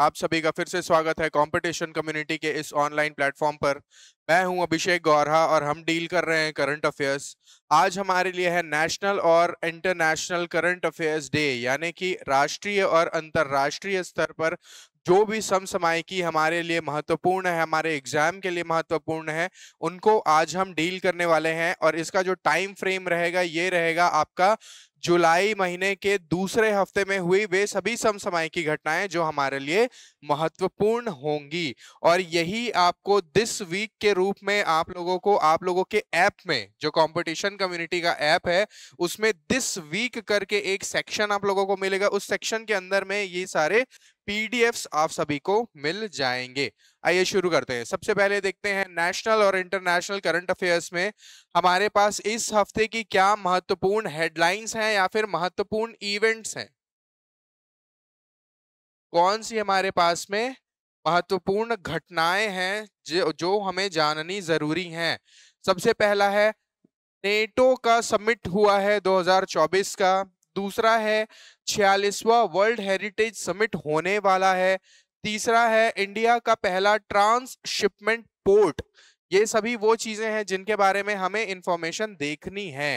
आप सभी का फिर से स्वागत है कंपटीशन कम्युनिटी के इस ऑनलाइन प्लेटफॉर्म पर मैं हूं अभिषेक गौरहा और हम डील कर रहे हैं करंट अफेयर्स आज हमारे लिए है नेशनल और इंटरनेशनल करंट अफेयर्स डे यानी कि राष्ट्रीय और अंतर्राष्ट्रीय स्तर पर जो भी समसमायिकी हमारे लिए महत्वपूर्ण है हमारे एग्जाम के लिए महत्वपूर्ण है उनको आज हम डील करने वाले हैं और इसका जो टाइम फ्रेम रहेगा ये रहेगा आपका जुलाई महीने के दूसरे हफ्ते में हुई वे सभी की घटनाएं जो हमारे लिए महत्वपूर्ण होंगी और यही आपको दिस वीक के रूप में आप लोगों को आप लोगों के ऐप में जो कंपटीशन कम्युनिटी का ऐप है उसमें दिस वीक करके एक सेक्शन आप लोगों को मिलेगा उस सेक्शन के अंदर में ये सारे पीडीएफ्स आप सभी को मिल जाएंगे आइए शुरू करते हैं सबसे पहले देखते हैं नेशनल और इंटरनेशनल करंट अफेयर्स में हमारे पास इस हफ्ते की क्या महत्वपूर्ण हेडलाइंस हैं या फिर महत्वपूर्ण इवेंट्स हैं कौन सी हमारे पास में महत्वपूर्ण घटनाएं हैं जो जो हमें जाननी जरूरी हैं सबसे पहला है नेटो का समिट हुआ है 2024 का दूसरा है छियालीसवा वर्ल्ड हेरिटेज समिट होने वाला है तीसरा है इंडिया का पहला ट्रांसशिपमेंट पोर्ट ये सभी वो चीजें हैं जिनके बारे में हमें इंफॉर्मेशन देखनी है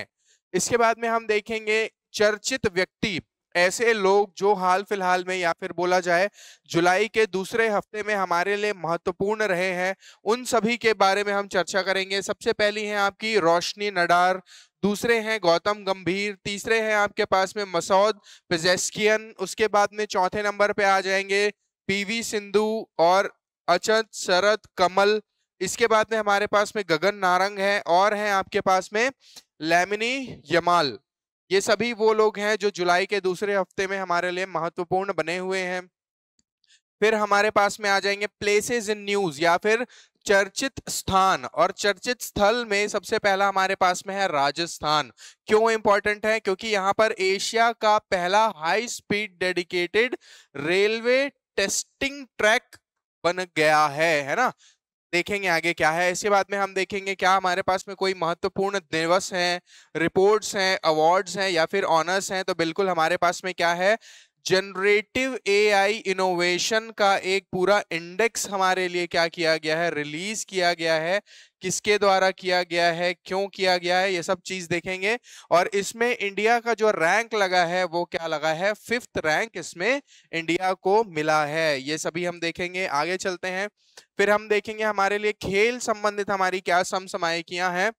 इसके बाद में हम देखेंगे चर्चित व्यक्ति ऐसे लोग जो हाल फिलहाल में या फिर बोला जाए जुलाई के दूसरे हफ्ते में हमारे लिए महत्वपूर्ण रहे हैं उन सभी के बारे में हम चर्चा करेंगे सबसे पहली है आपकी रोशनी नडार दूसरे हैं गौतम गंभीर तीसरे हैं आपके पास में मसौद पिजेस्कियन उसके बाद में चौथे नंबर पे आ जाएंगे पीवी सिंधु और अचत शरद कमल इसके बाद में हमारे पास में गगन नारंग है और हैं आपके पास में लैमिनी यमाल ये सभी वो लोग हैं जो जुलाई के दूसरे हफ्ते में हमारे लिए महत्वपूर्ण बने हुए हैं फिर हमारे पास में आ जाएंगे प्लेसेस इन न्यूज या फिर चर्चित स्थान और चर्चित स्थल में सबसे पहला हमारे पास में है राजस्थान क्यों इंपॉर्टेंट है क्योंकि यहाँ पर एशिया का पहला high speed dedicated railway testing track बन गया है है ना देखेंगे आगे क्या है इसके बाद में हम देखेंगे क्या हमारे पास में कोई महत्वपूर्ण दिवस हैं रिपोर्ट्स हैं अवार्ड्स हैं या फिर ऑनर्स हैं तो बिल्कुल हमारे पास में क्या है जनरेटिव एआई इनोवेशन का एक पूरा इंडेक्स हमारे लिए क्या किया गया है रिलीज किया गया है किसके द्वारा किया गया है क्यों किया गया है ये सब चीज देखेंगे और इसमें इंडिया का जो रैंक लगा है वो क्या लगा है फिफ्थ रैंक इसमें इंडिया को मिला है ये सभी हम देखेंगे आगे चलते हैं फिर हम देखेंगे हमारे लिए खेल संबंधित हमारी क्या सम समायिकियां हैं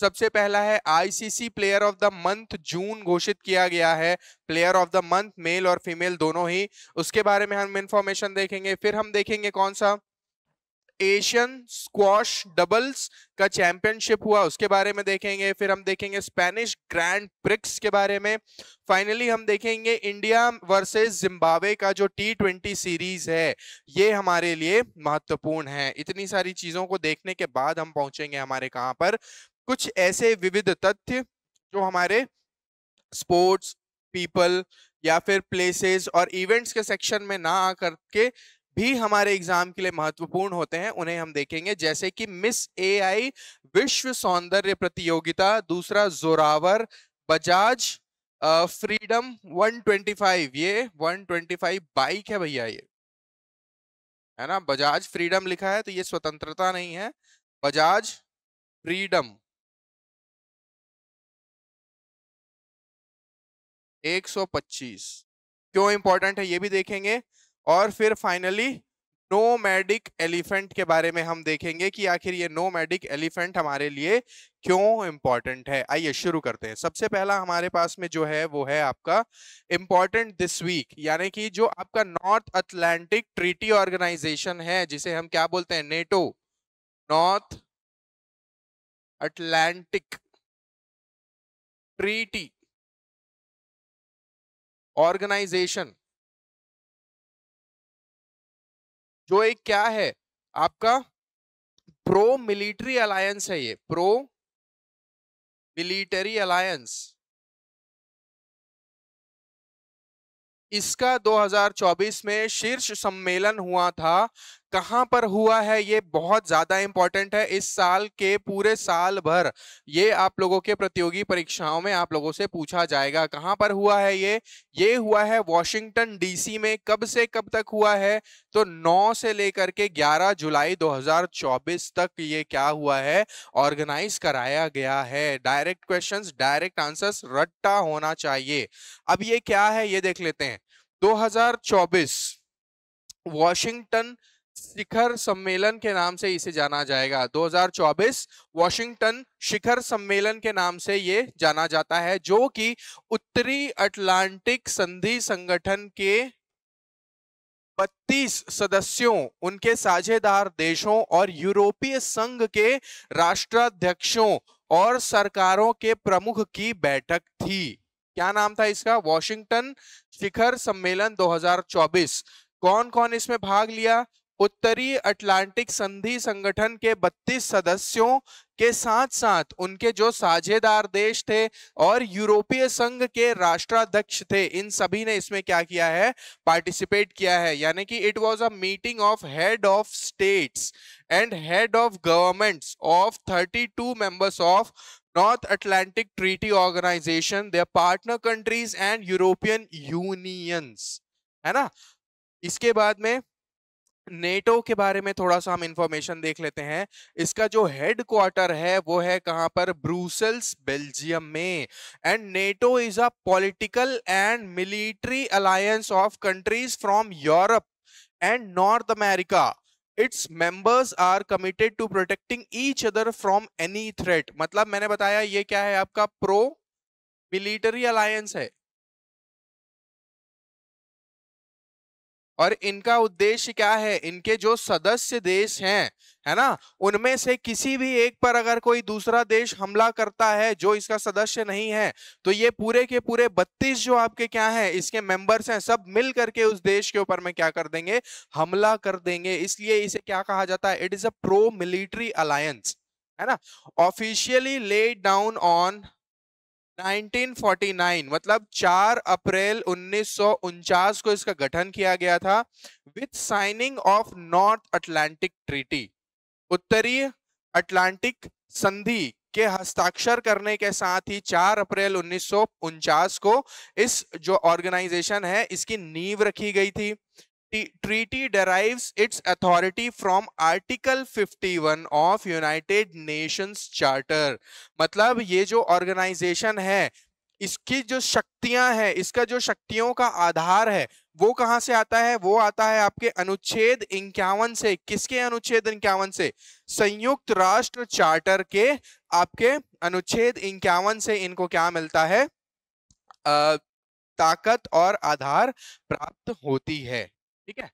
सबसे पहला है ICC player of the month June घोषित किया गया है player of the month male और फीमेल दोनों ही उसके बारे में हम इंफॉर्मेशन देखेंगे फिर हम देखेंगे कौन सा एशियन स्क्वाश डबल्स का चैंपियनशिप हुआ उसके बारे में देखेंगे फिर हम देखेंगे स्पेनिश ग्रैंड प्रिक्स के बारे में फाइनली हम देखेंगे इंडिया वर्सेस जिम्बाब्वे का जो टी ट्वेंटी सीरीज है ये हमारे लिए महत्वपूर्ण है इतनी सारी चीज़ों को देखने के बाद हम पहुंचेंगे हमारे कहां पर कुछ ऐसे विविध तथ्य जो हमारे स्पोर्ट्स पीपल या फिर प्लेसेस और इवेंट्स के सेक्शन में ना आ करके भी हमारे एग्जाम के लिए महत्वपूर्ण होते हैं उन्हें हम देखेंगे जैसे कि मिस एआई विश्व सौंदर्य प्रतियोगिता दूसरा जोरावर बजाज फ्रीडम 125 ये 125 बाइक है भैया ये है ना बजाज फ्रीडम लिखा है तो ये स्वतंत्रता नहीं है बजाज फ्रीडम 125 क्यों इंपॉर्टेंट है ये भी देखेंगे और फिर फाइनली नो नोमैडिक एलिफेंट के बारे में हम देखेंगे कि आखिर ये नो नोमैडिक एलिफेंट हमारे लिए क्यों इंपॉर्टेंट है आइए शुरू करते हैं सबसे पहला हमारे पास में जो है वो है आपका इम्पॉर्टेंट दिस वीक यानी कि जो आपका नॉर्थ अटलांटिक ट्रीटी ऑर्गेनाइजेशन है जिसे हम क्या बोलते हैं NATO North Atlantic Treaty Organization जो एक क्या है आपका प्रो मिलिट्री अलायंस है ये प्रो मिलिटरी अलायंस इसका 2024 में शीर्ष सम्मेलन हुआ था कहाँ पर हुआ है ये बहुत ज़्यादा इंपॉर्टेंट है इस साल के पूरे साल भर ये आप लोगों के प्रतियोगी परीक्षाओं में आप लोगों से पूछा जाएगा कहाँ पर हुआ है ये ये हुआ है वॉशिंगटन डीसी में कब से कब तक हुआ है तो 9 से लेकर के 11 जुलाई 2024 तक ये क्या हुआ है ऑर्गेनाइज कराया गया है डायरेक्ट क्वेश्चन डायरेक्ट आंसर्स रट्टा होना चाहिए अब ये क्या है ये देख लेते हैं दो वॉशिंगटन शिखर सम्मेलन के नाम से इसे जाना जाएगा 2024 वाशिंगटन शिखर सम्मेलन के नाम से ये जाना जाता है जो कि उत्तरी अटलांटिक संधि संगठन के 32 सदस्यों उनके साझेदार देशों और यूरोपीय संघ के राष्ट्राध्यक्षों और सरकारों के प्रमुख की बैठक थी क्या नाम था इसका वॉशिंगटन शिखर सम्मेलन 2024 कौन कौन इसमें भाग लिया उत्तरी अटलांटिक संधि संगठन के 32 सदस्यों के साथ साथ उनके जो साझेदार देश थे और यूरोपीय संघ के राष्ट्राध्यक्ष थे इन सभी ने इसमें क्या किया है पार्टिसिपेट किया है यानी कि it was a meeting of head of states and head of governments of 32 members of North Atlantic Treaty Organization their partner countries and European unions है ना इसके बाद में नेटो के बारे में थोड़ा सा हम इंफॉर्मेशन देख लेते हैं इसका जो हेड क्वार्टर है वो है कहां पर ब्रूसेल्स बेल्जियम में and NATO is a political and military alliance of countries from Europe and North America its members are committed to protecting each other from any threat मतलब मैंने बताया ये क्या है आपका प्रो मिलिटरी अलायंस है और इनका उद्देश्य क्या है इनके जो सदस्य देश हैं है ना उनमें से किसी भी एक पर अगर कोई दूसरा देश हमला करता है जो इसका सदस्य नहीं है तो ये पूरे के पूरे 32 जो आपके क्या हैं इसके मेंबर्स हैं सब मिल करके उस देश के ऊपर में क्या कर देंगे हमला कर देंगे इसलिए इसे क्या कहा जाता है it is a pro military alliance है ना ऑफिशियली लेड डाउन ऑन 1949 मतलब 4 अप्रैल उन्नीस को इसका गठन किया गया था with signing of North Atlantic Treaty उत्तरी अटलांटिक संधि के हस्ताक्षर करने के साथ ही 4 अप्रैल उन्नीस को इस जो ऑर्गेनाइजेशन है इसकी नींव रखी गई थी treaty derives its authority from article 51 of United Nation charter मतलब ये जो ऑर्गेनाइजेशन है इसकी जो शक्तियां हैं इसका जो शक्तियों का आधार है वो कहाँ से आता है वो आता है आपके अनुच्छेद इक्यावन से किसके अनुच्छेद इक्यावन से संयुक्त राष्ट्र चार्टर के आपके अनुच्छेद इक्यावन से इनको क्या मिलता है आ, ताकत और आधार प्राप्त होती है ठीक है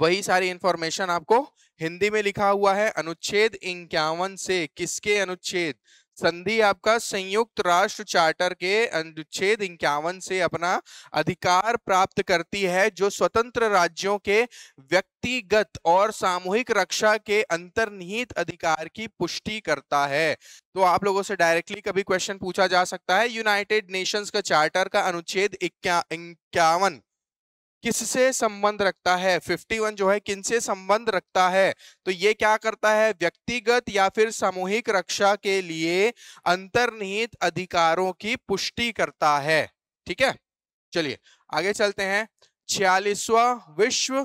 वही सारी इंफॉर्मेशन आपको हिंदी में लिखा हुआ है अनुच्छेद इक्यावन से किसके अनुच्छेद संधि आपका संयुक्त राष्ट्र चार्टर के अनुच्छेद इक्यावन से अपना अधिकार प्राप्त करती है जो स्वतंत्र राज्यों के व्यक्तिगत और सामूहिक रक्षा के अंतर्निहित अधिकार की पुष्टि करता है तो आप लोगों से डायरेक्टली कभी क्वेश्चन पूछा जा सकता है यूनाइटेड नेशंस का चार्टर का अनुच्छेद इक्यावन किससे संबंध रखता है 51 जो है किनसे संबंध रखता है तो ये क्या करता है व्यक्तिगत या फिर सामूहिक रक्षा के लिए अंतर्निहित अधिकारों की पुष्टि करता है ठीक है चलिए आगे चलते हैं छियालीसवा विश्व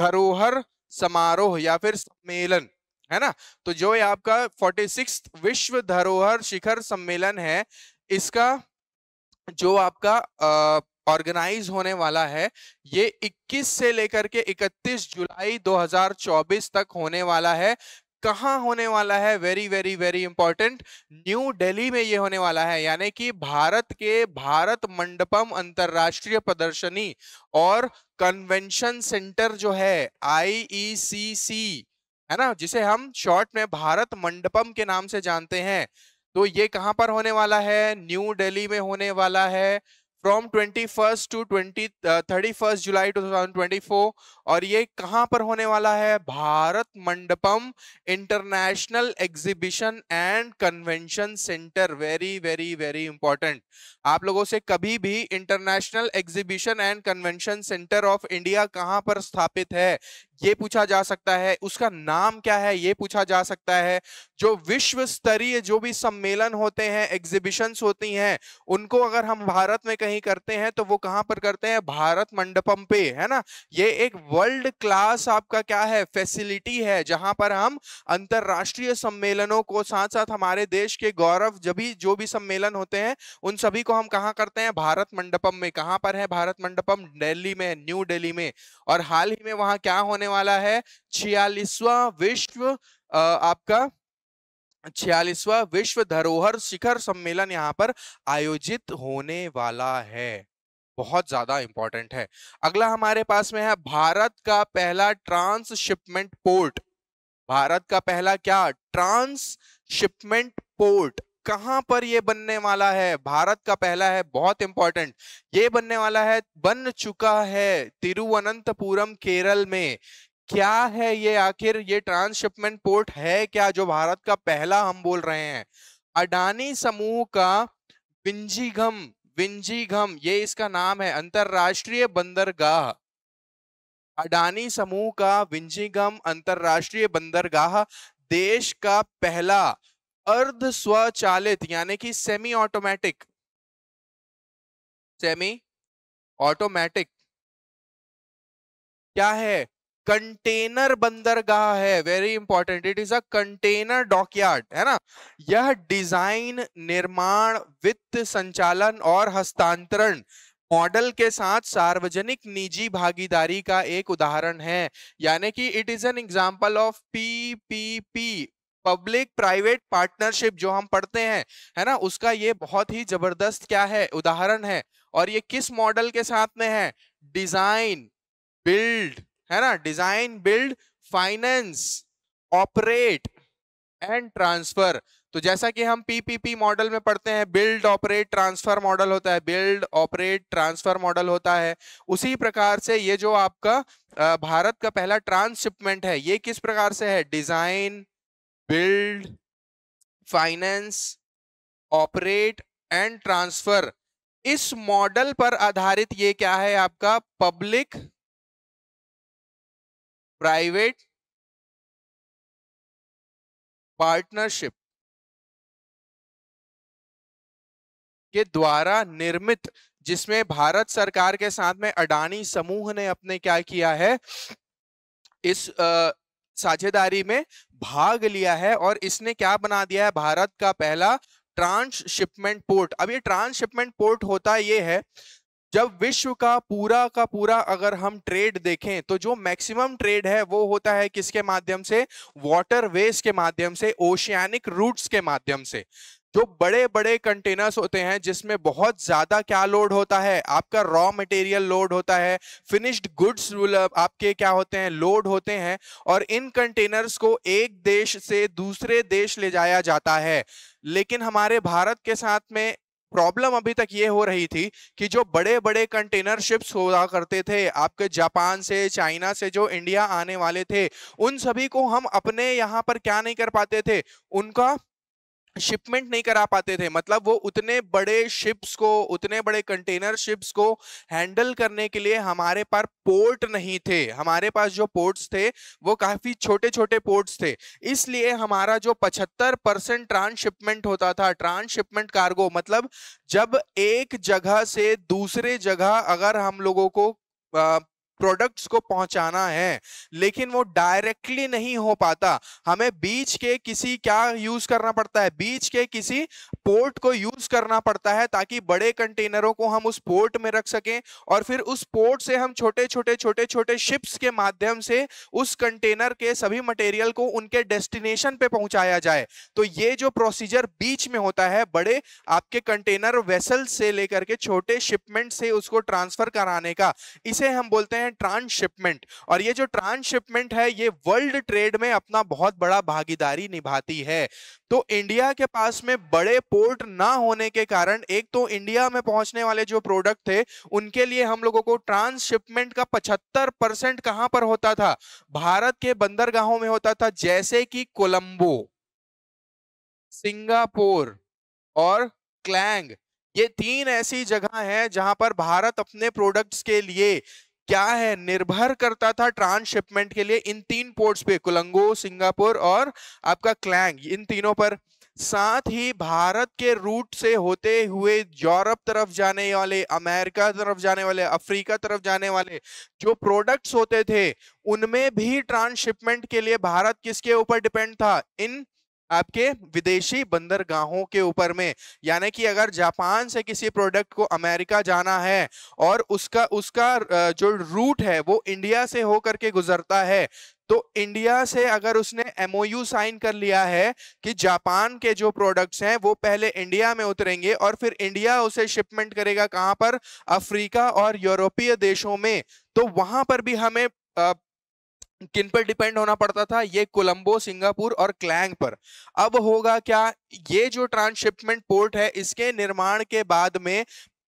धरोहर समारोह या फिर सम्मेलन है ना तो जो ये आपका फोर्टी विश्व धरोहर शिखर सम्मेलन है इसका जो आपका ऑर्गेनाइज होने वाला है ये 21 से लेकर के 31 जुलाई 2024 तक होने वाला है कहाँ होने वाला है very very very important New Delhi में ये होने वाला है यानी कि भारत के भारत मंडपम अंतर्राष्ट्रीय प्रदर्शनी और कन्वेंशन सेंटर जो है आईईसीसी e है ना जिसे हम शॉर्ट में भारत मंडपम के नाम से जानते हैं तो ये कहाँ पर होने वाला है न्यू दिल्ली में होने वाला है from twenty first to twenty thirty first July two thousand twenty four और ये कहाँ पर होने वाला है Bharat Mandapam international exhibition and convention centre very very very important आप लोगों से कभी भी international exhibition and convention centre of India कहाँ पर स्थापित है ये पूछा जा सकता है उसका नाम क्या है ये पूछा जा सकता है जो विश्व स्तरीय जो भी सम्मेलन होते हैं एग्जीबिशंस होती हैं उनको अगर हम भारत में कहीं करते हैं तो वो कहाँ पर करते हैं भारत मंडपम पे है ना ये एक वर्ल्ड क्लास आपका क्या है फैसिलिटी है जहां पर हम अंतरराष्ट्रीय सम्मेलनों को साथ साथ हमारे देश के गौरव जब भी जो भी सम्मेलन होते हैं उन सभी को हम कहाँ करते हैं भारत मंडपम में कहाँ पर है भारत मंडपम दिल्ली में न्यू डेली में और हाल ही में वहां क्या होने होने वाला है छियालीसवा विश्व आपका छियालीसवा विश्व धरोहर शिखर सम्मेलन यहाँ पर आयोजित होने वाला है बहुत ज्यादा इंपॉर्टेंट है अगला हमारे पास में है भारत का पहला ट्रांसशिपमेंट पोर्ट भारत का पहला क्या ट्रांसशिपमेंट पोर्ट कहां पर यह बनने वाला है भारत का पहला है बहुत इंपॉर्टेंट ये बनने वाला है बन चुका है तिरुवनंतपुरम केरल में क्या है ये आखिर ये ट्रांसशिपमेंट पोर्ट है क्या जो भारत का पहला हम बोल रहे हैं अडानी समूह का विंजीघम विंजीघम ये इसका नाम है अंतरराष्ट्रीय बंदरगाह अडानी समूह का विंजीघम अंतरराष्ट्रीय बंदरगाह देश का पहला अर्ध स्वचालित यानी कि सेमी ऑटोमेटिक सेमी ऑटोमेटिक क्या है कंटेनर बंदरगाह है very important it is a container dockyard है ना यह डिजाइन निर्माण वित्त संचालन और हस्तांतरण मॉडल के साथ सार्वजनिक निजी भागीदारी का एक उदाहरण है यानी कि it is an example of P P P public private partnership जो हम पढ़ते हैं है ना उसका ये बहुत ही जबरदस्त क्या है उदाहरण है और ये किस मॉडल के साथ में है डिजाइन बिल्ड है ना design build finance operate and transfer तो जैसा कि हम पीपीपी मॉडल में पढ़ते हैं बिल्ड ऑपरेट ट्रांसफर मॉडल होता है बिल्ड ऑपरेट ट्रांसफर मॉडल होता है उसी प्रकार से ये जो आपका भारत का पहला ट्रांसशिपमेंट है ये किस प्रकार से है design build, finance operate and transfer इस मॉडल पर आधारित ये क्या है आपका पब्लिक प्राइवेट पार्टनरशिप के द्वारा निर्मित जिसमें भारत सरकार के साथ में अडानी समूह ने अपने क्या किया है इस साझेदारी में भाग लिया है और इसने क्या बना दिया है भारत का पहला ट्रांसशिपमेंट पोर्ट अब ये ट्रांसशिपमेंट पोर्ट होता ये है जब विश्व का पूरा का पूरा अगर हम ट्रेड देखें तो जो मैक्सिमम ट्रेड है वो होता है किसके माध्यम से वाटर वेज के माध्यम से ओशियानिक रूट्स के माध्यम से जो बड़े बड़े कंटेनर्स होते हैं जिसमें बहुत ज्यादा क्या लोड होता है आपका रॉ मटेरियल लोड होता है फिनिश्ड गुड्स आपके क्या होते हैं लोड होते हैं और इन कंटेनर्स को एक देश से दूसरे देश ले जाया जाता है लेकिन हमारे भारत के साथ में प्रॉब्लम अभी तक ये हो रही थी कि जो बड़े बड़े कंटेनर शिप्स हुआ करते थे आपके जापान से चाइना से जो इंडिया आने वाले थे उन सभी को हम अपने यहाँ पर क्या नहीं कर पाते थे उनका शिपमेंट नहीं करा पाते थे मतलब वो उतने बड़े शिप्स को उतने बड़े कंटेनर शिप्स को हैंडल करने के लिए हमारे पास पोर्ट नहीं थे हमारे पास जो पोर्ट्स थे वो काफ़ी छोटे छोटे पोर्ट्स थे इसलिए हमारा जो 75 परसेंट ट्रांसशिपमेंट होता था ट्रांसशिपमेंट कार्गो मतलब जब एक जगह से दूसरे जगह अगर हम लोगों को प्रोडक्ट्स को पहुंचाना है लेकिन वो डायरेक्टली नहीं हो पाता हमें बीच के किसी क्या यूज करना पड़ता है बीच के किसी पोर्ट को यूज करना पड़ता है ताकि बड़े कंटेनरों को हम उस पोर्ट में रख सकें और फिर उस पोर्ट से हम छोटे छोटे छोटे छोटे शिप्स के माध्यम से उस कंटेनर के सभी मटेरियल को उनके डेस्टिनेशन पे पहुंचाया जाए तो ये जो प्रोसीजर बीच में होता है बड़े आपके कंटेनर वेसल से लेकर के छोटे शिपमेंट से उसको ट्रांसफर कराने का इसे हम बोलते हैं हैं ट्रांसशिपमेंट और ये जो ट्रांसशिपमेंट है ये वर्ल्ड ट्रेड में अपना बहुत बड़ा भागीदारी निभाती है तो इंडिया के पास में बड़े पोर्ट ना होने के कारण एक तो इंडिया में पहुंचने वाले जो प्रोडक्ट थे उनके लिए हम लोगों को ट्रांसशिपमेंट का 75 परसेंट कहां पर होता था भारत के बंदरगाहों में होता था जैसे कि कोलंबो सिंगापुर और क्लैंग ये तीन ऐसी जगह हैं जहां पर भारत अपने प्रोडक्ट्स के लिए क्या है निर्भर करता था ट्रांसशिपमेंट के लिए इन तीन पोर्ट्स पे कोलंगो सिंगापुर और आपका क्लैंग इन तीनों पर साथ ही भारत के रूट से होते हुए यूरोप तरफ जाने वाले अमेरिका तरफ जाने वाले अफ्रीका तरफ जाने वाले जो प्रोडक्ट्स होते थे उनमें भी ट्रांसशिपमेंट के लिए भारत किसके ऊपर डिपेंड था इन आपके विदेशी बंदरगाहों के ऊपर में यानी कि अगर जापान से किसी प्रोडक्ट को अमेरिका जाना है और उसका उसका जो रूट है वो इंडिया से होकर के गुजरता है तो इंडिया से अगर उसने एमओयू साइन कर लिया है कि जापान के जो प्रोडक्ट्स हैं वो पहले इंडिया में उतरेंगे और फिर इंडिया उसे शिपमेंट करेगा कहाँ पर अफ्रीका और यूरोपीय देशों में तो वहां पर भी हमें किन पर डिपेंड होना पड़ता था ये कोलंबो सिंगापुर और क्लैंग पर अब होगा क्या ये जो ट्रांसशिपमेंट पोर्ट है इसके निर्माण के बाद में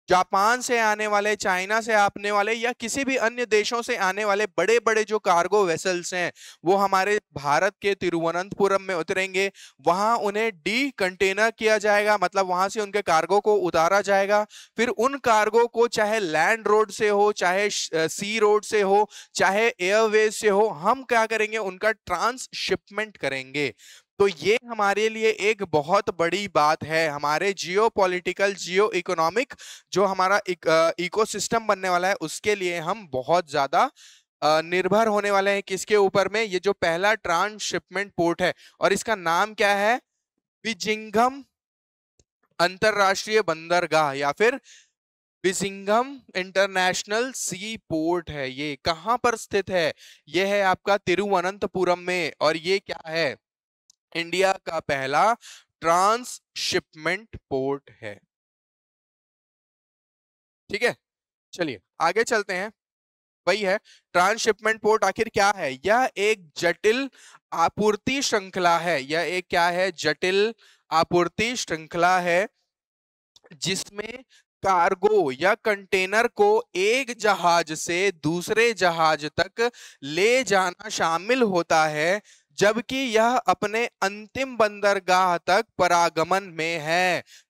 जापान से आने वाले चाइना से आने वाले या किसी भी अन्य देशों से आने वाले बड़े बड़े जो कार्गो वेसल्स हैं वो हमारे भारत के तिरुवनंतपुरम में उतरेंगे वहां उन्हें डी कंटेनर किया जाएगा मतलब वहां से उनके कार्गो को उतारा जाएगा फिर उन कार्गो को चाहे लैंड रोड से हो चाहे सी रोड से हो चाहे एयरवेज से हो हम क्या करेंगे उनका ट्रांसशिपमेंट करेंगे तो ये हमारे लिए एक बहुत बड़ी बात है हमारे जियो पॉलिटिकल जियो इकोनॉमिक जो हमारा इको सिस्टम बनने वाला है उसके लिए हम बहुत ज़्यादा निर्भर होने वाले हैं किसके ऊपर में ये जो पहला ट्रांसशिपमेंट पोर्ट है और इसका नाम क्या है विजिंगम अंतरराष्ट्रीय बंदरगाह या फिर विजिंगम इंटरनेशनल सी पोर्ट है ये कहाँ पर स्थित है ये है आपका तिरुवनंतपुरम में और ये क्या है इंडिया का पहला ट्रांसशिपमेंट पोर्ट है ठीक है चलिए आगे चलते हैं वही है ट्रांसशिपमेंट पोर्ट आखिर क्या है यह एक जटिल आपूर्ति श्रृंखला है यह एक क्या है जटिल आपूर्ति श्रृंखला है जिसमें कार्गो या कंटेनर को एक जहाज से दूसरे जहाज तक ले जाना शामिल होता है जबकि यह अपने अंतिम बंदरगाह तक परागमन में है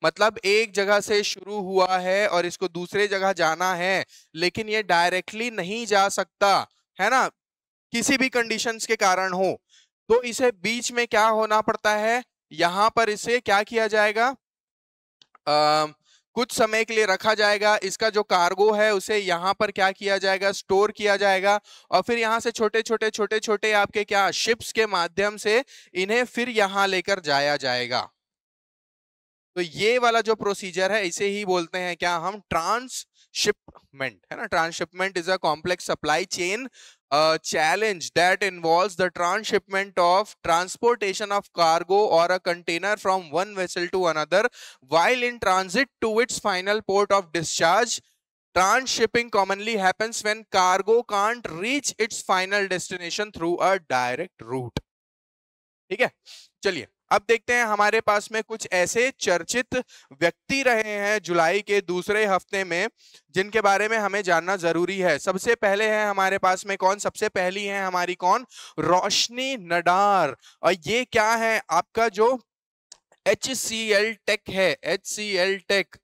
मतलब एक जगह से शुरू हुआ है और इसको दूसरे जगह जाना है लेकिन यह डायरेक्टली नहीं जा सकता है ना किसी भी कंडीशंस के कारण हो तो इसे बीच में क्या होना पड़ता है यहां पर इसे क्या किया जाएगा अः कुछ समय के लिए रखा जाएगा इसका जो कार्गो है उसे यहाँ पर क्या किया जाएगा स्टोर किया जाएगा और फिर यहाँ से छोटे छोटे छोटे छोटे आपके क्या शिप्स के माध्यम से इन्हें फिर यहाँ लेकर जाया जाएगा तो ये वाला जो प्रोसीजर है इसे ही बोलते हैं क्या हम transshipment Shipment, and transshipment is a complex supply chain uh, challenge that involves the transshipment of transportation of cargo or a container from one vessel to another while in transit to its final port of discharge Transshipping commonly happens when cargo can't reach its final destination through a direct route. ठीक है चलिए अब देखते हैं हमारे पास में कुछ ऐसे चर्चित व्यक्ति रहे हैं जुलाई के दूसरे हफ्ते में जिनके बारे में हमें जानना जरूरी है सबसे पहले है हमारे पास में कौन सबसे पहली है हमारी कौन रोशनी नडार और ये क्या है आपका जो एच सी एल टेक है एच सी एल टेक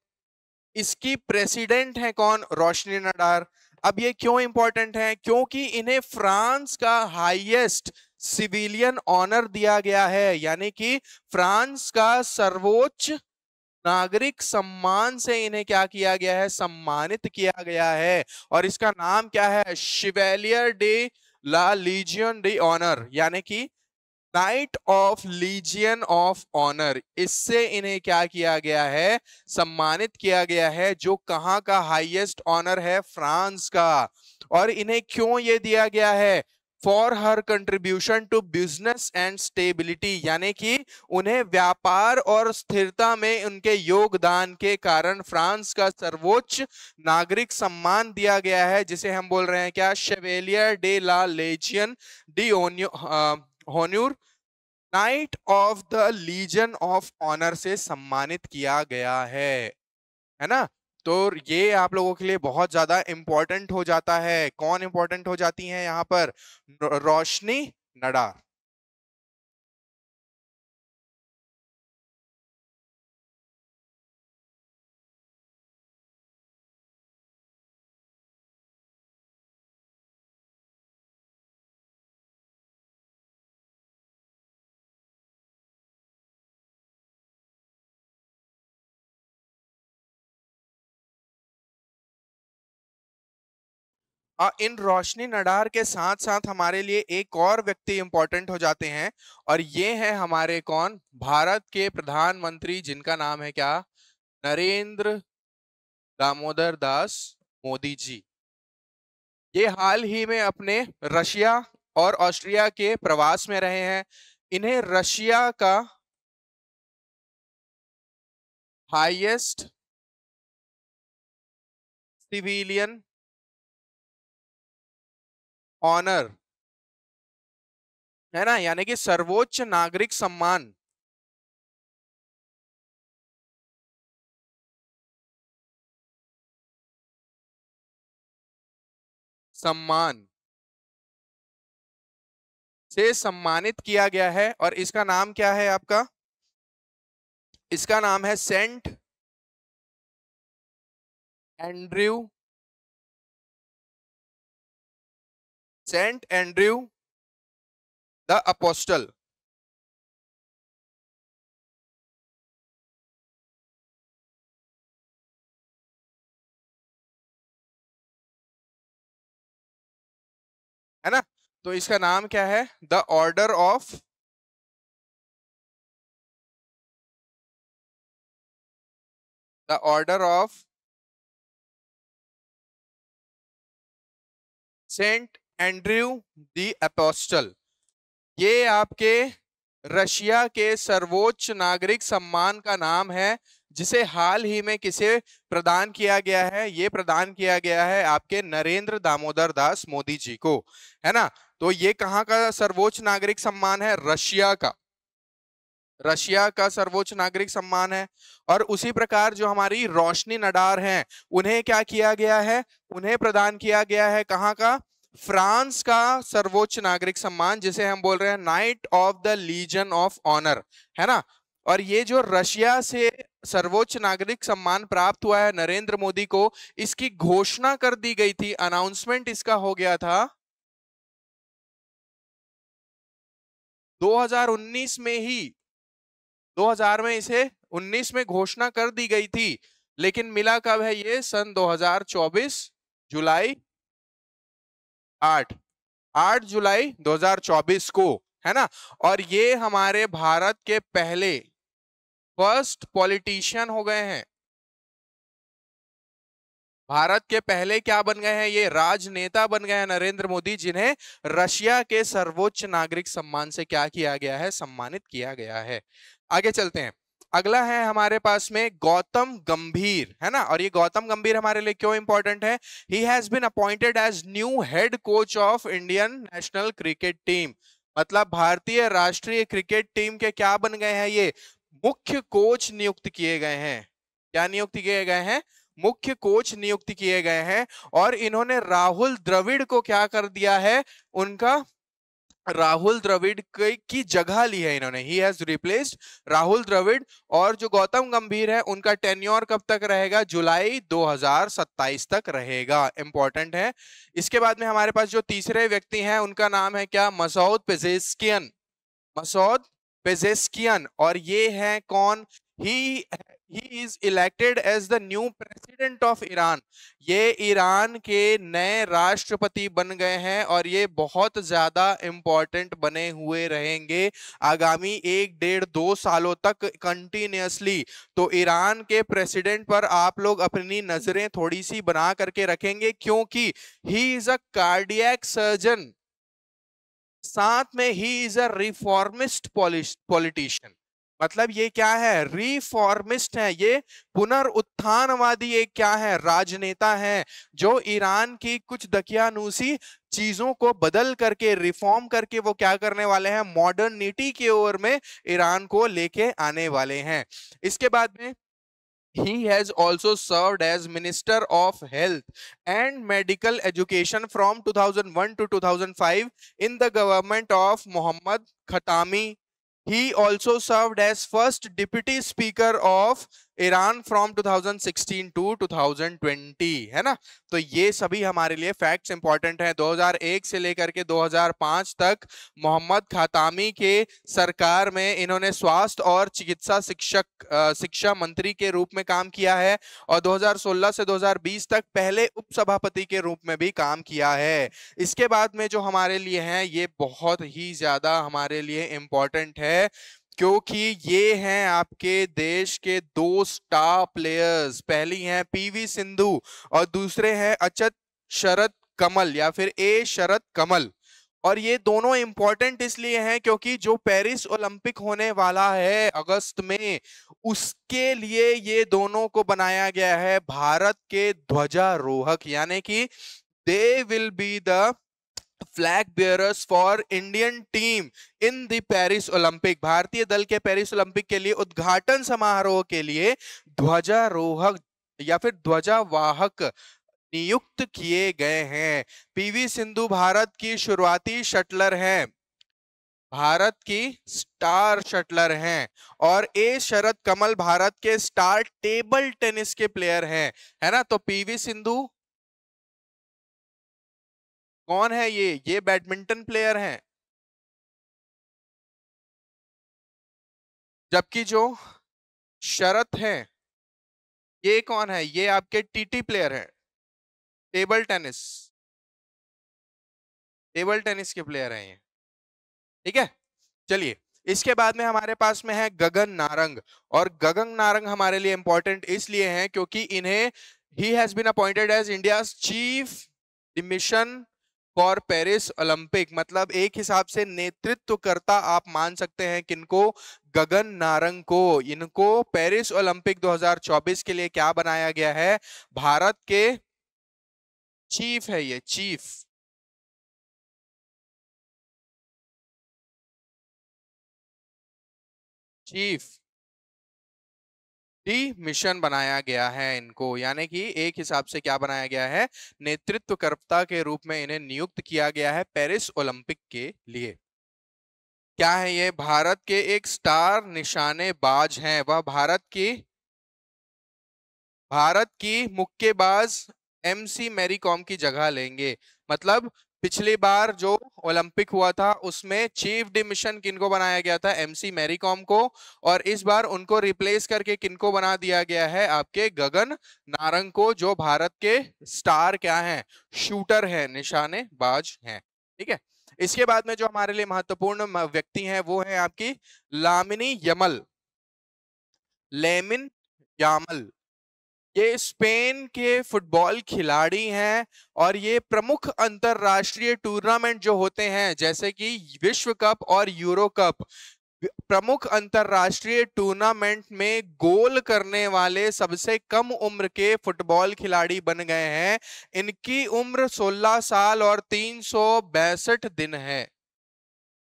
इसकी प्रेसिडेंट है कौन रोशनी नडार अब ये क्यों इंपॉर्टेंट है क्योंकि इन्हें फ्रांस का हाईएस्ट सिविलियन ऑनर दिया गया है यानी कि फ्रांस का सर्वोच्च नागरिक सम्मान से इन्हें क्या किया गया है सम्मानित किया गया है और इसका नाम क्या है Chevalier de la Legion de Honour यानी कि Knight of Legion of Honour इससे इन्हें क्या किया गया है सम्मानित किया गया है जो कहाँ का हाईएस्ट ऑनर है फ्रांस का और इन्हें क्यों ये दिया गया है for her contribution to business and stability यानी कि उन्हें व्यापार और स्थिरता में उनके योगदान के कारण फ्रांस का सर्वोच्च नागरिक सम्मान दिया गया है जिसे हम बोल रहे हैं क्या Chevalier de la Legion d' Honneur Knight of the Legion of Honour से सम्मानित किया गया है है ना तो ये आप लोगों के लिए बहुत ज़्यादा इंपॉर्टेंट हो जाता है कौन इंपॉर्टेंट हो जाती है यहाँ पर रोशनी नडा और इन रोशनी नडार के साथ साथ हमारे लिए एक और व्यक्ति इम्पोर्टेंट हो जाते हैं और ये है हमारे कौन भारत के प्रधानमंत्री जिनका नाम है क्या नरेंद्र दामोदर दास मोदी जी ये हाल ही में अपने रशिया और ऑस्ट्रिया के प्रवास में रहे हैं इन्हें रशिया का हाईएस्ट सिविलियन ऑनर है ना यानी कि सर्वोच्च नागरिक सम्मान सम्मान से सम्मानित किया गया है और इसका नाम क्या है आपका इसका नाम है Saint Andrew Saint Andrew the Apostle है ना तो इसका नाम क्या है the Order of the Order of Saint Andrew the Apostle ये आपके रशिया के सर्वोच्च नागरिक सम्मान का नाम है जिसे हाल ही में किसे प्रदान किया गया है ये प्रदान किया गया है आपके नरेंद्र दामोदर दास मोदी जी को है ना तो ये कहाँ का सर्वोच्च नागरिक सम्मान है रशिया का रशिया का सर्वोच्च नागरिक सम्मान है और उसी प्रकार जो हमारी रोशनी नडार हैं उन्हें क्या किया गया है उन्हें प्रदान किया गया है कहाँ का फ्रांस का सर्वोच्च नागरिक सम्मान जिसे हम बोल रहे हैं Knight of the Legion of Honour है ना और ये जो रशिया से सर्वोच्च नागरिक सम्मान प्राप्त हुआ है नरेंद्र मोदी को इसकी घोषणा कर दी गई थी अनाउंसमेंट इसका हो गया था 2019 में ही 2000 में इसे 19 में घोषणा कर दी गई थी लेकिन मिला कब है ये सन 2024 जुलाई आठ आठ जुलाई 2024 को है ना और ये हमारे भारत के पहले फर्स्ट पॉलिटिशियन हो गए हैं भारत के पहले क्या बन गए हैं ये राजनेता बन गए हैं नरेंद्र मोदी जिन्हें रशिया के सर्वोच्च नागरिक सम्मान से क्या किया गया है सम्मानित किया गया है आगे चलते हैं अगला है हमारे पास में गौतम गंभीर है ना और ये गौतम गंभीर हमारे लिए क्यों इंपॉर्टेंट है he has been appointed as new head coach of Indian national cricket team मतलब भारतीय राष्ट्रीय क्रिकेट टीम के क्या बन गए हैं ये मुख्य कोच नियुक्त किए गए हैं क्या नियुक्त किए गए हैं मुख्य कोच नियुक्त किए गए हैं और इन्होंने राहुल द्रविड़ को क्या कर दिया है उनका राहुल द्रविड की जगह ली है इन्होंने he has replaced Rahul Dravid और जो गौतम गंभीर है उनका टेन्योर कब तक रहेगा जुलाई 2027 तक रहेगा इंपॉर्टेंट है इसके बाद में हमारे पास जो तीसरे व्यक्ति हैं उनका नाम है क्या मसौद पेजेस्कियन मसौद पेजेस्कियन और ये है कौन he he is elected as the new president of Iran ये ईरान के नए राष्ट्रपति बन गए हैं और ये बहुत ज़्यादा इम्पोर्टेंट बने हुए रहेंगे आगामी एक डेढ़ दो सालों तक कंटिन्यूसली तो ईरान के प्रेसिडेंट पर आप लोग अपनी नज़रें थोड़ी सी बना करके रखेंगे क्योंकि he is a cardiac surgeon साथ में he is a reformist politician मतलब ये क्या है रिफॉर्मिस्ट है ये पुनरुत्थानवादी एक क्या है राजनेता है जो ईरान की कुछ दकियानुसी चीजों को बदल करके रिफॉर्म करके वो क्या करने वाले हैं मॉडर्निटी के ओर में ईरान को लेके आने वाले हैं इसके बाद में he has also served as minister of health and medical education from 2001 to 2005 in the government of mohammad khatami He also served as first deputy speaker of Iran from 2016 two thousand twenty है ना तो ये सभी हमारे लिए facts important हैं 2001 से लेकर के 2005 तक मोहम्मद खातामी के सरकार में इन्होंने स्वास्थ्य और चिकित्सा शिक्षक शिक्षा मंत्री के रूप में काम किया है और 2016 से 2020 तक पहले उपसभापति के रूप में भी काम किया है इसके बाद में जो हमारे लिए हैं ये बहुत ही ज़्यादा हमारे लिए इम्पॉर्टेंट है क्योंकि ये हैं आपके देश के दो स्टार प्लेयर्स पहली हैं पीवी सिंधु और दूसरे हैं अचत शरद कमल या फिर ए शरद कमल और ये दोनों इंपॉर्टेंट इसलिए हैं क्योंकि जो पेरिस ओलंपिक होने वाला है अगस्त में उसके लिए ये दोनों को बनाया गया है भारत के ध्वजारोहक यानी कि they will be the flag bearers for Indian team in the Paris Olympic भारतीय दल के पेरिस ओलंपिक के लिए उद्घाटन समारोह के लिए ध्वजारोहक या फिर ध्वजावाहक नियुक्त किए गए हैं पीवी सिंधु भारत की शुरुआती शटलर हैं भारत की स्टार शटलर हैं और ए शरद कमल भारत के स्टार टेबल टेनिस के प्लेयर हैं है ना तो पीवी सिंधु कौन है ये ये बैडमिंटन प्लेयर हैं जबकि जो शरत है ये कौन है ये आपके टीटी प्लेयर है टेबल टेनिस टेबल टेनिस के प्लेयर हैं ये ठीक है चलिए इसके बाद में हमारे पास में है गगन नारंग और गगन नारंग हमारे लिए इंपॉर्टेंट इसलिए हैं क्योंकि इन्हें he has been appointed as India chief mission for Paris Olympic मतलब एक हिसाब से नेतृत्व करता आप मान सकते हैं किनको गगन नारंग को इनको पेरिस ओलंपिक 2024 के लिए क्या बनाया गया है भारत के चीफ है ये चीफ चीफ डी मिशन बनाया गया है इनको यानी कि एक हिसाब से क्या बनाया गया है नेतृत्वकर्ता के रूप में इन्हें नियुक्त किया गया है पेरिस ओलंपिक के लिए क्या है ये भारत के एक स्टार निशानेबाज हैं वह भारत की भारत की मुक्केबाज एमसी कॉम की जगह लेंगे मतलब पिछली बार जो ओलंपिक हुआ था उसमें चीफ डिमिशन किनको बनाया गया था एमसी मैरीकॉम को और इस बार उनको रिप्लेस करके किनको बना दिया गया है आपके गगन नारंग को जो भारत के स्टार क्या हैं शूटर हैं निशानेबाज हैं ठीक है इसके बाद में जो हमारे लिए महत्वपूर्ण व्यक्ति हैं वो है आपकी लामिनी यमल लेमिन यामल ये स्पेन के फुटबॉल खिलाड़ी हैं और ये प्रमुख अंतरराष्ट्रीय टूर्नामेंट जो होते हैं जैसे कि विश्व कप और यूरो कप प्रमुख अंतरराष्ट्रीय टूर्नामेंट में गोल करने वाले सबसे कम उम्र के फुटबॉल खिलाड़ी बन गए हैं इनकी उम्र 16 साल और तीन दिन है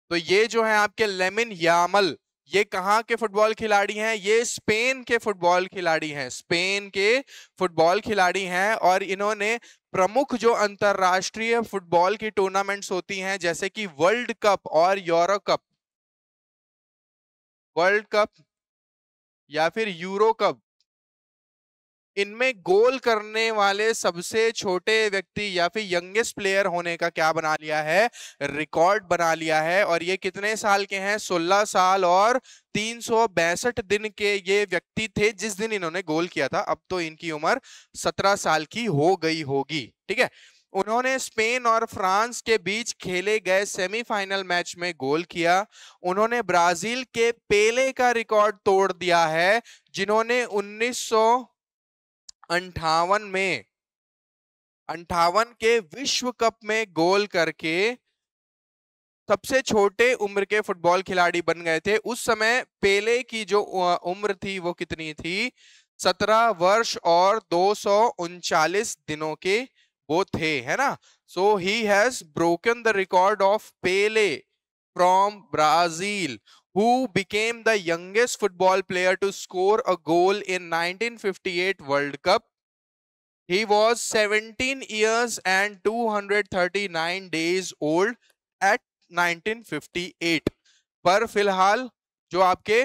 तो ये जो है आपके लेमिन यामल ये कहाँ के फुटबॉल खिलाड़ी हैं ये स्पेन के फुटबॉल खिलाड़ी हैं स्पेन के फुटबॉल खिलाड़ी हैं और इन्होंने प्रमुख जो अंतर्राष्ट्रीय फुटबॉल की टूर्नामेंट्स होती हैं जैसे कि वर्ल्ड कप और यूरो कप वर्ल्ड कप या फिर यूरो कप इनमें गोल करने वाले सबसे छोटे व्यक्ति या फिर यंगेस्ट प्लेयर होने का क्या बना लिया है रिकॉर्ड बना लिया है और ये कितने साल के हैं 16 साल और तीन दिन के ये व्यक्ति थे जिस दिन इन्होंने गोल किया था अब तो इनकी उम्र 17 साल की हो गई होगी ठीक है उन्होंने स्पेन और फ्रांस के बीच खेले गए सेमीफाइनल मैच में गोल किया उन्होंने ब्राजील के पेले का रिकॉर्ड तोड़ दिया है जिन्होंने उन्नीस अंठावन में अंठावन के विश्व कप में गोल करके सबसे छोटे उम्र के फुटबॉल खिलाड़ी बन गए थे उस समय पेले की जो उम्र थी वो कितनी थी सत्रह वर्ष और दो दिनों के वो थे है ना so he has broken the record of Pele from Brazil who became the youngest football player to score a goal in 1958 World Cup. He was 17 years and 239 days old at 1958. पर फिलहाल जो आपके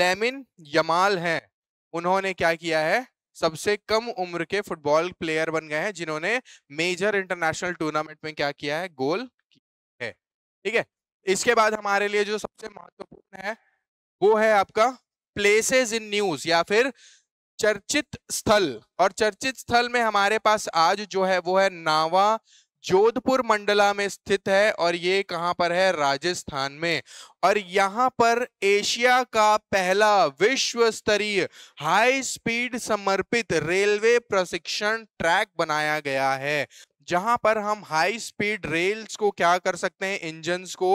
लेमिन यमाल हैं उन्होंने क्या किया है सबसे कम उम्र के फुटबॉल प्लेयर बन गए हैं जिन्होंने मेजर इंटरनेशनल टूर्नामेंट में क्या किया है गोल है ठीक है इसके बाद हमारे लिए जो सबसे महत्वपूर्ण है वो है आपका प्लेसेस इन न्यूज या फिर चर्चित स्थल और चर्चित स्थल में हमारे पास आज जो है वो है नावा जोधपुर मंडला में स्थित है और ये कहाँ पर है राजस्थान में और यहाँ पर एशिया का पहला विश्व स्तरीय हाई स्पीड समर्पित रेलवे प्रशिक्षण ट्रैक बनाया गया है जहां पर हम हाई स्पीड रेल्स को क्या कर सकते हैं इंजन को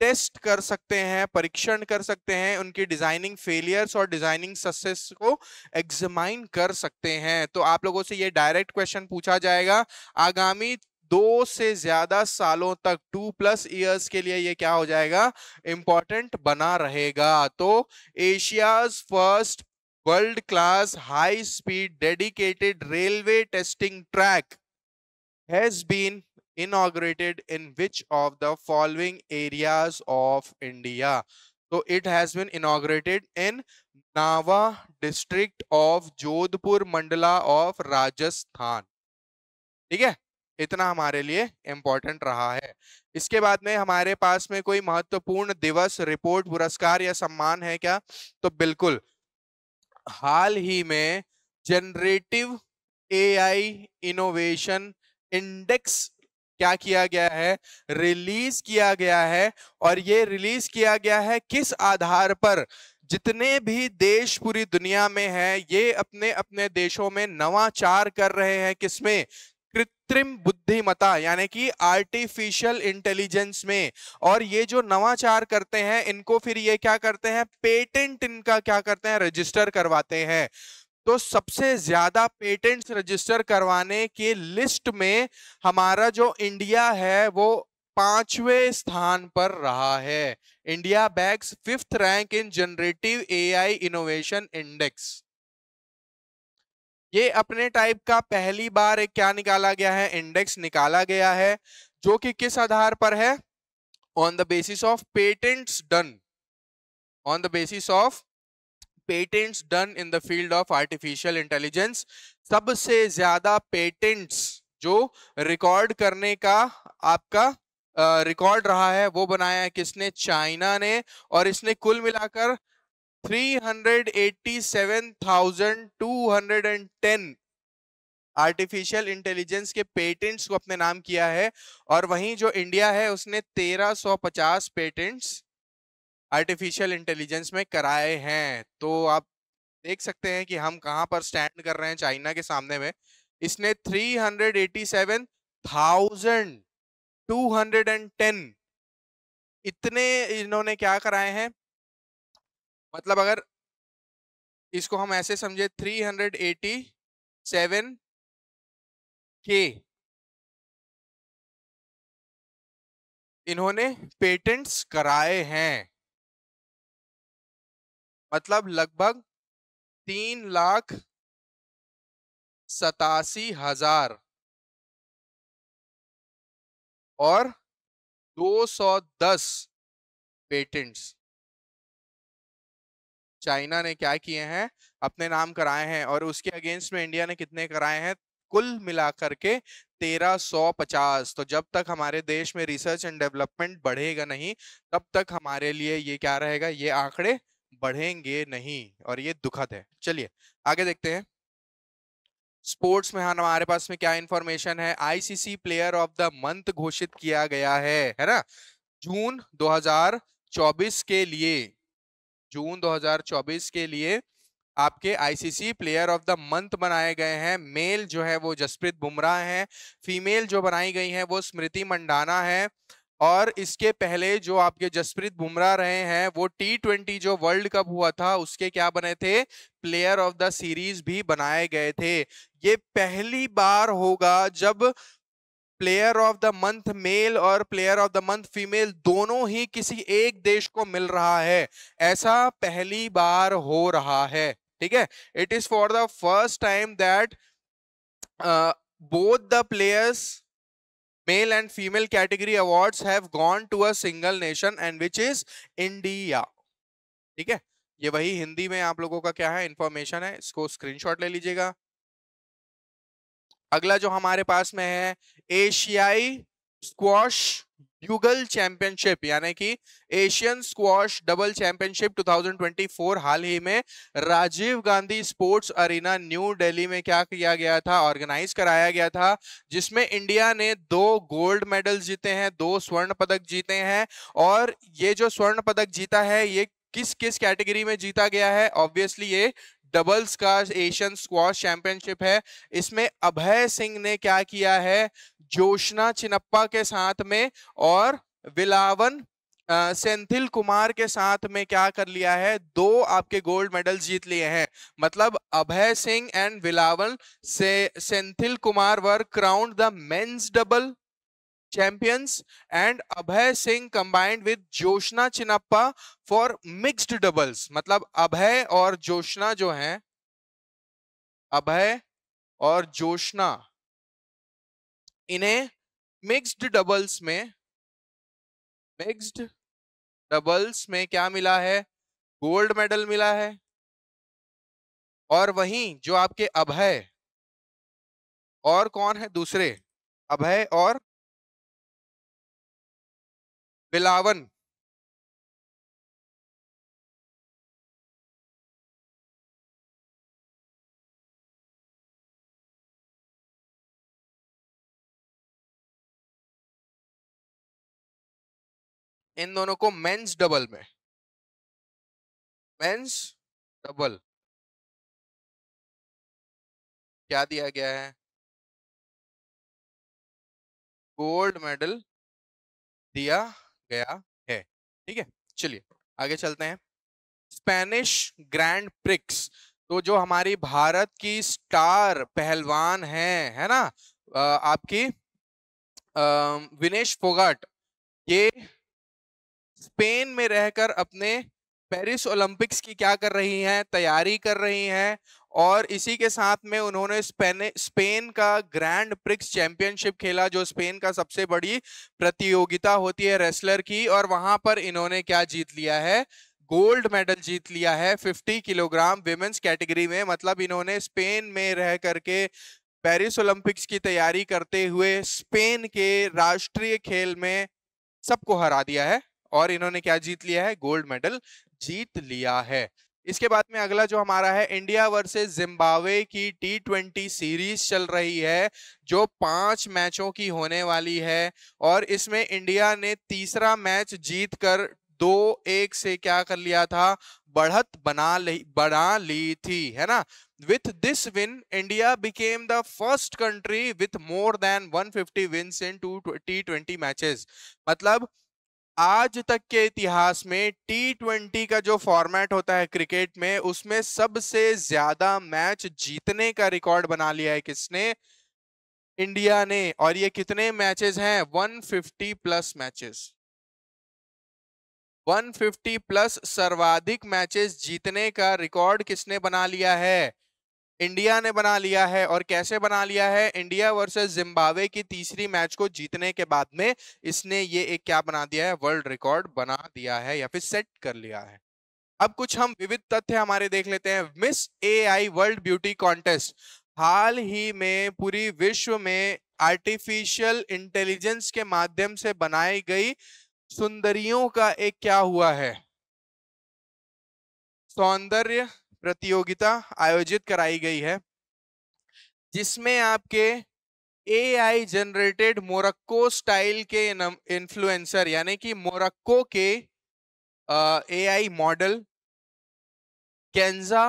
टेस्ट कर सकते हैं परीक्षण कर सकते हैं उनकी डिजाइनिंग फेलियर्स और डिजाइनिंग सक्सेस को एग्जामाइन कर सकते हैं तो आप लोगों से ये डायरेक्ट क्वेश्चन पूछा जाएगा आगामी दो से ज्यादा सालों तक टू प्लस इयर्स के लिए ये क्या हो जाएगा इंपॉर्टेंट बना रहेगा तो Asia's first world class high speed dedicated railway testing track has been inaugurated in which of the following areas of India? So it has been inaugurated in Nawa district of Jodhpur mandala of Rajasthan. ठीक है इतना हमारे लिए important रहा है इसके बाद में हमारे पास में कोई महत्वपूर्ण दिवस रिपोर्ट पुरस्कार या सम्मान है क्या तो बिल्कुल हाल ही में जनरेटिव एआई इनोवेशन इंडेक्स क्या किया गया है रिलीज किया गया है और ये रिलीज किया गया है किस आधार पर जितने भी देश पूरी दुनिया में हैं ये अपने अपने देशों में नवाचार कर रहे हैं किसमें कृत्रिम बुद्धिमता यानी कि आर्टिफिशियल इंटेलिजेंस में और ये जो नवाचार करते हैं इनको फिर ये क्या करते हैं पेटेंट इनका क्या करते हैं रजिस्टर करवाते हैं तो सबसे ज्यादा पेटेंट्स रजिस्टर करवाने के लिस्ट में हमारा जो इंडिया है वो पांचवें स्थान पर रहा है India bags fifth rank in generative AI innovation index ये अपने टाइप का पहली बार एक क्या निकाला गया है इंडेक्स निकाला गया है जो कि किस आधार पर है on the basis of patents done on the basis of patents done in the field of artificial intelligence सबसे ज्यादा पेटेंट्स जो रिकॉर्ड करने का आपका रिकॉर्ड रहा है वो बनाया है किसने चाइना ने और इसने कुल मिलाकर 387,210 आर्टिफिशियल इंटेलिजेंस के पेटेंट्स को अपने नाम किया है और वहीं जो इंडिया है उसने 1350 पेटेंट्स आर्टिफिशियल इंटेलिजेंस में कराए हैं तो आप देख सकते हैं कि हम कहां पर स्टैंड कर रहे हैं चाइना के सामने में इसने 387,210 इतने इन्होंने क्या कराए हैं मतलब अगर इसको हम ऐसे समझे 387 के इन्होंने पेटेंट्स कराए हैं मतलब लगभग तीन लाख सतासी हजार और 210 पेटेंट्स चाइना ने क्या किए हैं अपने नाम कराए हैं और उसके अगेंस्ट में इंडिया ने कितने कराए हैं कुल मिलाकर के 1350 तो जब तक हमारे देश में रिसर्च एंड डेवलपमेंट बढ़ेगा नहीं तब तक हमारे लिए ये क्या रहेगा ये आंकड़े बढ़ेंगे नहीं और ये दुखद है चलिए आगे देखते हैं स्पोर्ट्स में हाँ हमारे पास में क्या इंफॉर्मेशन है ICC player of the month घोषित किया गया है है ना जून 2024 के लिए जून 2024 के लिए आपके ICC player of the month बनाए गए हैं मेल जो है वो जसप्रीत बुमराह हैं फीमेल जो बनाई गई हैं वो स्मृति मंडाना है और इसके पहले जो आपके जसप्रीत बुमराह रहे हैं वो टी ट्वेंटी जो वर्ल्ड कप हुआ था उसके क्या बने थे प्लेयर ऑफ द सीरीज भी बनाए गए थे ये पहली बार होगा जब player of the month male और player of the month female दोनों ही किसी एक देश को मिल रहा है ऐसा पहली बार हो रहा है ठीक है it is for the first time that both the players male and female category awards have gone to a single nation and which is India. ठीक है ये वही हिंदी में आप लोगों का क्या है इंफॉर्मेशन है इसको स्क्रीनशॉट ले लीजिएगा अगला जो हमारे पास में है एशियाई स्क्वाश युगल चैंपियनशिप यानी कि एशियन स्क्वाश डबल चैंपियनशिप 2024 हाल ही में Rajiv Gandhi sports arena New Delhi में क्या किया गया था ऑर्गेनाइज कराया गया था जिसमें इंडिया ने दो गोल्ड मेडल जीते हैं दो स्वर्ण पदक जीते हैं और ये जो स्वर्ण पदक जीता है ये किस किस कैटेगरी में जीता गया है ऑब्वियसली ये डबल्स का एशियन स्क्वाश चैंपियनशिप है इसमें अभय सिंह ने क्या किया है जोशना चिनप्पा के साथ में और विलावन सेंथिल कुमार के साथ में क्या कर लिया है दो आपके गोल्ड मेडल जीत लिए हैं मतलब अभय सिंह एंड विलावन से Senthil Kumar were crowned the men's double champions and Abhay Singh combined with Joshna Chinappa for mixed doubles मतलब अभय और जोशना जो हैं अभय और जोशना इन्हें मिक्स्ड डबल्स में मिक्स्ड डबल्स में क्या मिला है गोल्ड मेडल मिला है और वहीं जो आपके अभय और कौन है दूसरे अभय और बिलावन इन दोनों को मेंस डबल में मेंस डबल क्या दिया गया है गोल्ड मेडल दिया गया है ठीक है चलिए आगे चलते हैं स्पेनिश ग्रैंड प्रिक्स तो जो हमारी भारत की स्टार पहलवान है है ना आ, आपकी विनेश फोगाट ये स्पेन में रहकर अपने पेरिस ओलंपिक्स की क्या कर रही हैं तैयारी कर रही हैं और इसी के साथ में उन्होंने स्पेन स्पेन का ग्रैंड प्रिक्स चैंपियनशिप खेला जो स्पेन का सबसे बड़ी प्रतियोगिता होती है रेसलर की और वहां पर इन्होंने क्या जीत लिया है गोल्ड मेडल जीत लिया है 50 किलोग्राम विमेंस कैटेगरी में मतलब इन्होंने स्पेन में रह करके पेरिस ओलंपिक्स की तैयारी करते हुए स्पेन के राष्ट्रीय खेल में सबको हरा दिया है और इन्होंने क्या जीत लिया है गोल्ड मेडल जीत लिया है इसके बाद में अगला जो हमारा है इंडिया वर्सेस जिम्बाब्वे की टी ट्वेंटी सीरीज चल रही है जो पांच मैचों की होने वाली है और इसमें इंडिया ने तीसरा मैच जीत कर दो एक से क्या कर लिया था बढ़त बना ली बना ली थी है ना with this win India became the first country with more than 150 in to T twenty matches मतलब आज तक के इतिहास में टी ट्वेंटी का जो फॉर्मेट होता है क्रिकेट में उसमें सबसे ज्यादा मैच जीतने का रिकॉर्ड बना लिया है किसने इंडिया ने और ये कितने मैचेस हैं 150 प्लस मैचेस 150 प्लस सर्वाधिक मैचेस जीतने का रिकॉर्ड किसने बना लिया है इंडिया ने बना लिया है और कैसे बना लिया है इंडिया वर्सेस जिम्बाब्वे की तीसरी मैच को जीतने के बाद में इसने ये एक क्या बना दिया है वर्ल्ड रिकॉर्ड बना दिया है या फिर सेट कर लिया है अब कुछ हम विविध तथ्य हमारे देख लेते हैं Miss AI world beauty contest हाल ही में पूरी विश्व में आर्टिफिशियल इंटेलिजेंस के माध्यम से बनाई गई सुंदरियों का एक क्या हुआ है सौंदर्य प्रतियोगिता आयोजित कराई गई है जिसमें आपके एआई जनरेटेड मोरक्को स्टाइल के इन्फ्लुएंसर यानी कि मोरक्को के एआई मॉडल केंजा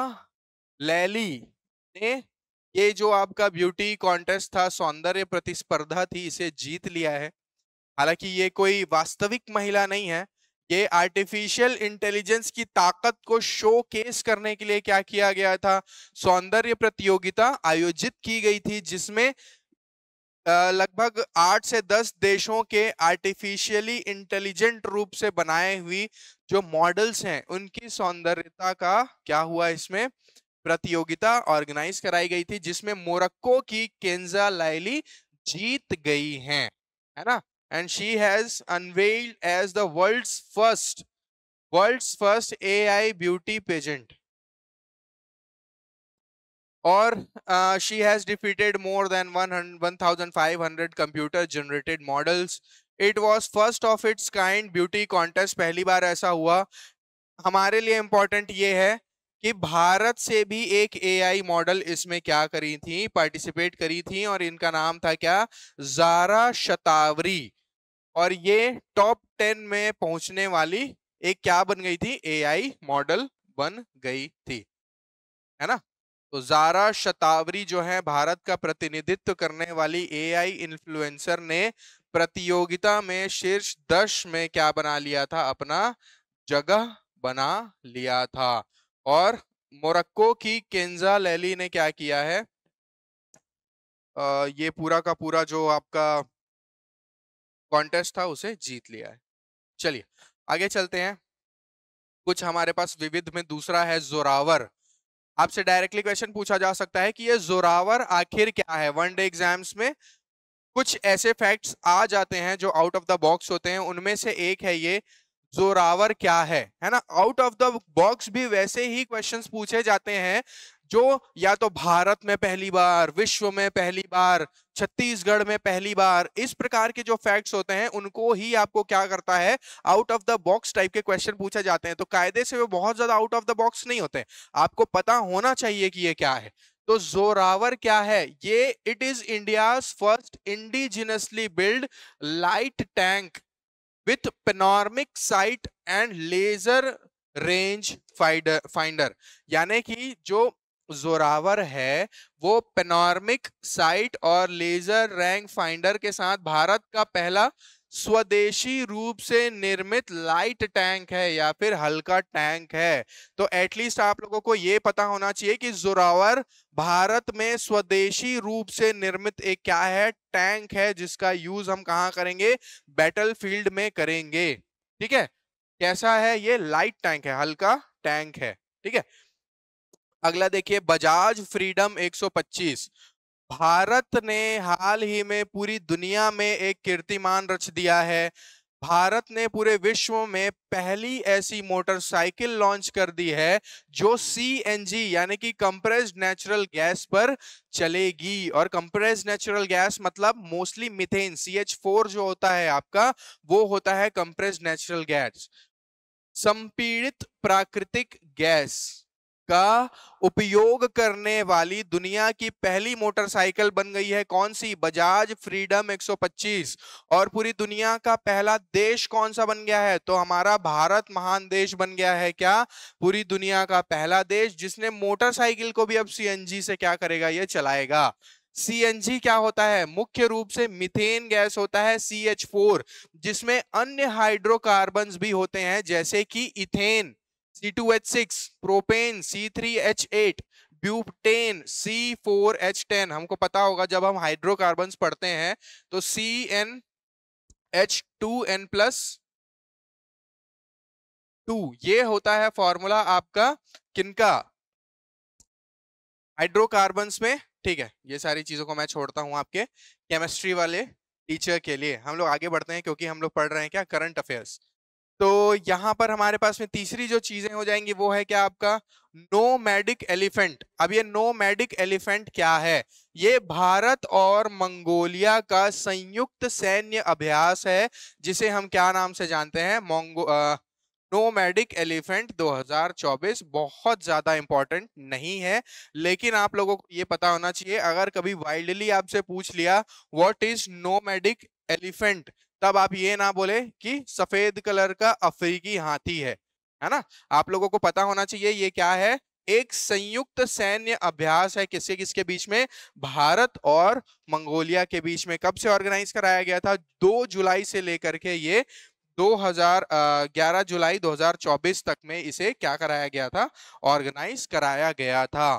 लैली ने ये जो आपका ब्यूटी कॉन्टेस्ट था सौंदर्य प्रतिस्पर्धा थी इसे जीत लिया है हालांकि ये कोई वास्तविक महिला नहीं है ये आर्टिफिशियल इंटेलिजेंस की ताकत को शो केस करने के लिए क्या किया गया था सौंदर्य प्रतियोगिता आयोजित की गई थी जिसमें लगभग आठ से दस देशों के आर्टिफिशियली इंटेलिजेंट रूप से बनाए हुई जो मॉडल्स हैं उनकी सौंदर्यता का क्या हुआ इसमें प्रतियोगिता ऑर्गेनाइज कराई गई थी जिसमें मोरक्को की केंजा लाइली जीत गई हैं है ना and she has unveiled as the world's first world's first AI beauty pageant. Or uh, she has defeated more than 100 1,500 computer generated models. It was first of its kind beauty contest. pehli baar aisa hua हमारे लिए important ये है कि भारत से भी एक AI model इसमें क्या करी थी पार्टिसिपेट करी थी और इनका नाम था क्या जारा शतावरी और ये टॉप टेन में पहुंचने वाली एक क्या बन गई थी एआई मॉडल बन गई थी है ना तो जारा शतावरी जो है भारत का प्रतिनिधित्व करने वाली एआई इन्फ्लुएंसर ने प्रतियोगिता में शीर्ष दश में क्या बना लिया था अपना जगह बना लिया था और मोरक्को की केंजा लैली ने क्या किया है आ, ये पूरा का पूरा जो आपका कॉन्टेस्ट था उसे जीत लिया है चलिए आगे चलते हैं कुछ हमारे पास विविध में दूसरा है जोरावर आपसे डायरेक्टली क्वेश्चन पूछा जा सकता है कि ये जोरावर आखिर क्या है वन डे एग्जाम्स में कुछ ऐसे फैक्ट्स आ जाते हैं जो आउट ऑफ द बॉक्स होते हैं उनमें से एक है ये जोरावर क्या है है ना आउट ऑफ द बॉक्स भी वैसे ही क्वेश्चंस पूछे जाते हैं जो या तो भारत में पहली बार विश्व में पहली बार छत्तीसगढ़ में पहली बार इस प्रकार के जो फैक्ट्स होते हैं उनको ही आपको क्या करता है out of the box type के क्वेश्चन पूछे जाते हैं तो कायदे से वो बहुत ज्यादा आउट ऑफ द बॉक्स नहीं होते आपको पता होना चाहिए कि ये क्या है तो जोरावर क्या है ये it is India first indigenously build light tank with panoramic sight and laser range finder यानी कि जो जोरावर है वो पेनॉर्मिक साइट और लेजर रैंक फाइंडर के साथ भारत का पहला स्वदेशी रूप से निर्मित लाइट टैंक है या फिर हल्का टैंक है तो एटलीस्ट आप लोगों को ये पता होना चाहिए कि जोरावर भारत में स्वदेशी रूप से निर्मित एक क्या है टैंक है जिसका यूज हम कहा करेंगे बैटल फील्ड में करेंगे ठीक है कैसा है ये लाइट टैंक है हल्का टैंक है ठीक है अगला देखिए बजाज फ्रीडम 125 भारत ने हाल ही में पूरी दुनिया में एक कीर्तिमान रच दिया है भारत ने पूरे विश्व में पहली ऐसी मोटरसाइकिल लॉन्च कर दी है जो जी यानी कि कंप्रेस्ड नेचुरल गैस पर चलेगी और कंप्रेस्ड नेचुरल गैस मतलब मोस्टली मिथेन फोर जो होता है आपका वो होता है कंप्रेस्ड नेचुरल गैस संपीड़ित प्राकृतिक गैस का उपयोग करने वाली दुनिया की पहली मोटरसाइकिल बन गई है कौन सी बजाज फ्रीडम 125 और पूरी दुनिया का पहला देश कौन सा बन गया है तो हमारा भारत महान देश बन गया है क्या पूरी दुनिया का पहला देश जिसने मोटरसाइकिल को भी अब सीएनजी से क्या करेगा ये चलाएगा सीएनजी क्या होता है मुख्य रूप से मिथेन गैस होता है सी एच फोर जिसमें अन्य हाइड्रोकार्बन भी होते हैं जैसे कि ethane C2H6 propane C3H8 butane C4H10 हमको पता होगा जब हम हाइड्रोकार्बन पढ़ते हैं तो C n H two n plus two ये होता है फॉर्मूला आपका किनका हाइड्रोकार्बन में ठीक है ये सारी चीजों को मैं छोड़ता हूँ आपके केमिस्ट्री वाले टीचर के लिए हम लोग आगे बढ़ते हैं क्योंकि हम लोग पढ़ रहे हैं क्या करंट अफेयर्स तो यहाँ पर हमारे पास में तीसरी जो चीजें हो जाएंगी वो है क्या आपका नो मेडिक एलिफेंट अब ये नो मेडिक एलिफेंट क्या है ये भारत और मंगोलिया का संयुक्त सैन्य अभ्यास है जिसे हम क्या नाम से जानते हैं मोंगो नो मेडिक एलिफेंट 2024 बहुत ज़्यादा इंपॉर्टेंट नहीं है लेकिन आप लोगों को ये पता होना चाहिए अगर कभी वाइल्डली आपसे पूछ लिया वॉट इज़ नोमैडिक एलिफेंट तब आप ये ना बोले कि सफेद कलर का अफ्रीकी हाथी है है ना आप लोगों को पता होना चाहिए ये क्या है एक संयुक्त सैन्य अभ्यास है किसके किसके बीच में भारत और मंगोलिया के बीच में कब से ऑर्गेनाइज कराया गया था 2 जुलाई से लेकर के ये 2011 जुलाई 2024 तक में इसे क्या कराया गया था ऑर्गेनाइज कराया गया था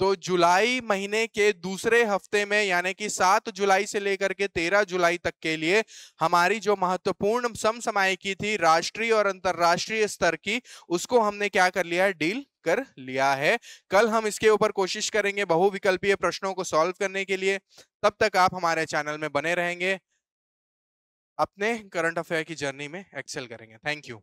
तो जुलाई महीने के दूसरे हफ्ते में यानी कि सात जुलाई से लेकर के तेरह जुलाई तक के लिए हमारी जो महत्वपूर्ण समसमाय की थी राष्ट्रीय और अंतर्राष्ट्रीय स्तर की उसको हमने क्या कर लिया है डील कर लिया है कल हम इसके ऊपर कोशिश करेंगे बहुविकल्पीय प्रश्नों को सॉल्व करने के लिए तब तक आप हमारे चैनल में बने रहेंगे अपने करंट अफेयर की जर्नी में एक्सेल करेंगे थैंक यू